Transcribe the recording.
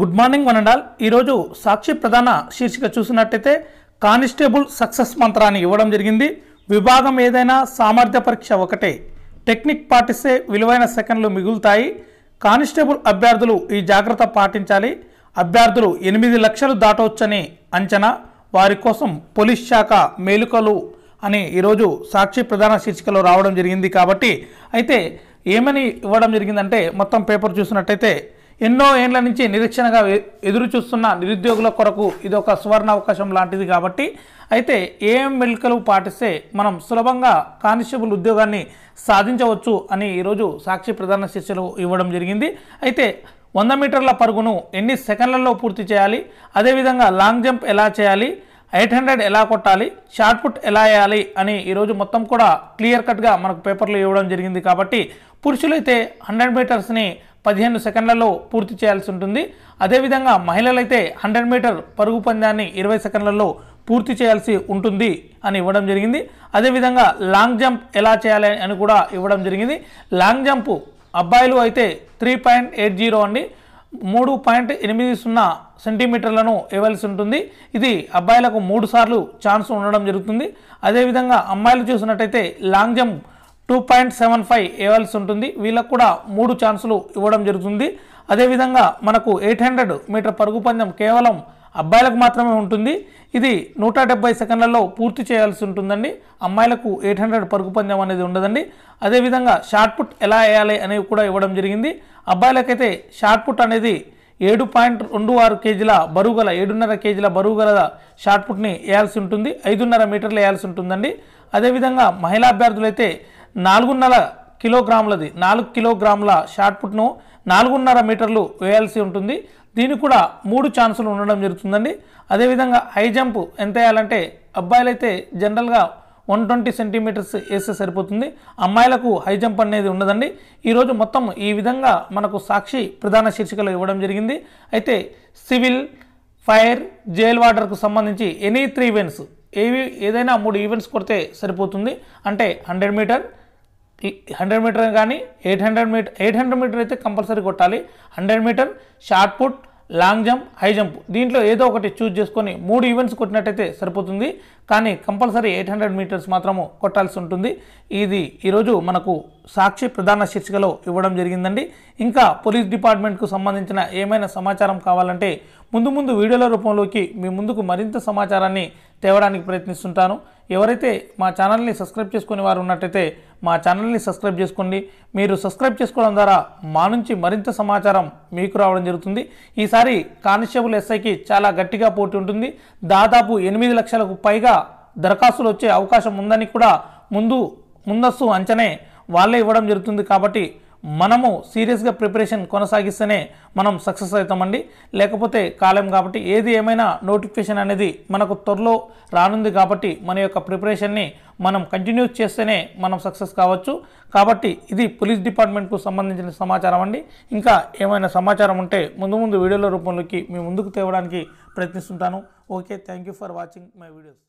good morning one and all ఈరోజు సాక్షి ప్రధాన శీర్షిక చూసినట్టయితే కానిస్టేబుల్ సక్సెస్ మంత్రాన్ని ఇవ్వడం జరిగింది విభాగం ఏదైనా సామర్థ్య పరీక్ష ఒకటే టెక్నిక్ పాటిస్తే విలువైన సెకండ్లు మిగులుతాయి కానిస్టేబుల్ అభ్యర్థులు ఈ జాగ్రత్త పాటించాలి అభ్యర్థులు ఎనిమిది లక్షలు దాటవచ్చని అంచనా వారి కోసం పోలీస్ శాఖ మేలుకలు అని ఈరోజు సాక్షి ప్రధాన శీర్షికలో రావడం జరిగింది కాబట్టి అయితే ఏమని ఇవ్వడం జరిగిందంటే మొత్తం పేపర్ చూసినట్టయితే ఎన్నో ఏండ్ల నుంచి నిరీక్షణగా ఎదురు చూస్తున్న నిరుద్యోగుల కొరకు ఇది ఒక సువర్ణ అవకాశం లాంటిది కాబట్టి అయితే ఏఎం వెలికలు పాటిస్తే మనం సులభంగా కానిస్టేబుల్ ఉద్యోగాన్ని సాధించవచ్చు అని ఈరోజు సాక్షి ప్రధాన శిక్షలు ఇవ్వడం జరిగింది అయితే వంద మీటర్ల పరుగును ఎన్ని సెకండ్లలో పూర్తి చేయాలి అదేవిధంగా లాంగ్ జంప్ ఎలా చేయాలి ఎయిట్ హండ్రెడ్ ఎలా కొట్టాలి షార్ట్ పుట్ ఎలా వేయాలి అని ఈరోజు మొత్తం కూడా క్లియర్ కట్గా మనకు పేపర్లు ఇవ్వడం జరిగింది కాబట్టి పురుషులైతే హండ్రెడ్ మీటర్స్ని పదిహేను సెకండ్లలో పూర్తి చేయాల్సి ఉంటుంది అదేవిధంగా మహిళలైతే హండ్రెడ్ మీటర్ పరుగు పందాన్ని ఇరవై సెకండ్లలో పూర్తి చేయాల్సి ఉంటుంది అని ఇవ్వడం జరిగింది అదేవిధంగా లాంగ్ జంప్ ఎలా చేయాలి అని కూడా ఇవ్వడం జరిగింది లాంగ్ జంప్ అబ్బాయిలు అయితే త్రీ పాయింట్ ఎయిట్ జీరో అండి మూడు పాయింట్ ఎనిమిది సున్నా సెంటీమీటర్లను ఇవ్వాల్సి ఉంటుంది ఇది అబ్బాయిలకు మూడు సార్లు ఛాన్స్ ఉండడం జరుగుతుంది అదేవిధంగా అమ్మాయిలు చూసినట్టయితే long jump two point seven five వేయాల్సి ఉంటుంది వీళ్ళకు కూడా మూడు ఛాన్సులు ఇవ్వడం జరుగుతుంది అదేవిధంగా మనకు ఎయిట్ హండ్రెడ్ మీటర్ పరుగు పందెం కేవలం అబ్బాయిలకు మాత్రమే ఉంటుంది ఇది నూట డెబ్బై సెకండ్లలో పూర్తి చేయాల్సి ఉంటుందండి అమ్మాయిలకు ఎయిట్ హండ్రెడ్ పరుగు పందెం అనేది ఉండదండి అదేవిధంగా షార్ట్ పుట్ ఎలా వేయాలి అనేవి కూడా ఇవ్వడం జరిగింది అబ్బాయిలకైతే షార్ట్ పుట్ అనేది ఏడు పాయింట్ రెండు ఆరు కేజీల గల ఏడున్నర కేజీల బరువు గల షార్ట్ పుట్ని వేయాల్సి ఉంటుంది ఐదున్నర మీటర్లు వేయాల్సి ఉంటుందండి అదేవిధంగా మహిళా అభ్యర్థులైతే నాలుగున్నర కిలోగ్రాములది నాలుగు కిలోగ్రాముల షార్ట్ పుట్ను నాలుగున్నర మీటర్లు వేయాల్సి ఉంటుంది దీనికి కూడా మూడు ఛాన్సులు ఉండడం జరుగుతుందండి అదేవిధంగా హై జంప్ ఎంత వేయాలంటే అబ్బాయిలైతే జనరల్గా వన్ ట్వంటీ సెంటీమీటర్స్ వేస్తే సరిపోతుంది అమ్మాయిలకు హై జంప్ అనేది ఉండదండి ఈరోజు మొత్తం ఈ విధంగా మనకు సాక్షి ప్రధాన శీర్షికలు ఇవ్వడం జరిగింది అయితే సివిల్ ఫైర్ జైల్ వాటర్కు సంబంధించి ఎనీ త్రీ ఈవెంట్స్ ఏవి ఏదైనా మూడు ఈవెంట్స్ కొడితే సరిపోతుంది అంటే హండ్రెడ్ మీటర్ హండ్రెడ్ మీటర్ కానీ eight hundred meter eight hundred meter అయితే కంపల్సరీ కొట్టాలి hundred meter shot put long jump high jump దీంట్లో ఏదో ఒకటి చూజ్ చేసుకొని మూడు ఈవెంట్స్ కొట్టినట్టయితే సరిపోతుంది కానీ కంపల్సరీ ఎయిట్ హండ్రెడ్ మీటర్స్ మాత్రము కొట్టాల్సి ఉంటుంది ఇది ఈరోజు మనకు సాక్షి ప్రధాన శీర్షికలో ఇవ్వడం జరిగిందండి ఇంకా పోలీస్ డిపార్ట్మెంట్కు సంబంధించిన ఏమైనా సమాచారం కావాలంటే ముందు ముందు వీడియోల రూపంలోకి మీ ముందుకు మరింత సమాచారాన్ని తేవడానికి ప్రయత్నిస్తుంటాను ఎవరైతే మా ఛానల్ని సబ్స్క్రైబ్ చేసుకునే వారు ఉన్నట్టయితే మా ఛానల్ని సబ్స్క్రైబ్ చేసుకోండి మీరు సబ్స్క్రైబ్ చేసుకోవడం ద్వారా మా నుంచి మరింత సమాచారం మీకు రావడం జరుగుతుంది ఈసారి కానిస్టేబుల్ ఎస్ఐకి చాలా గట్టిగా పోటీ ఉంటుంది దాదాపు ఎనిమిది లక్షలకు పైగా దరఖాస్తులు వచ్చే అవకాశం ఉందని కూడా ముందు ముందస్తు అంచనే వాళ్ళే ఇవ్వడం జరుగుతుంది కాబట్టి మనము సీరియస్గా ప్రిపరేషన్ కొనసాగిస్తేనే మనం సక్సెస్ అవుతామండి లేకపోతే కాలం కాబట్టి ఏది ఏమైనా నోటిఫికేషన్ అనేది మనకు త్వరలో రానుంది కాబట్టి మన యొక్క ప్రిపరేషన్ని మనం కంటిన్యూ చేస్తేనే మనం సక్సెస్ కావచ్చు కాబట్టి ఇది పోలీస్ డిపార్ట్మెంట్కు సంబంధించిన సమాచారం అండి ఇంకా ఏమైనా సమాచారం ఉంటే ముందు ముందు వీడియోల రూపంలోకి మీ ముందుకు తేవడానికి ప్రయత్నిస్తుంటాను okay thank for watching my videos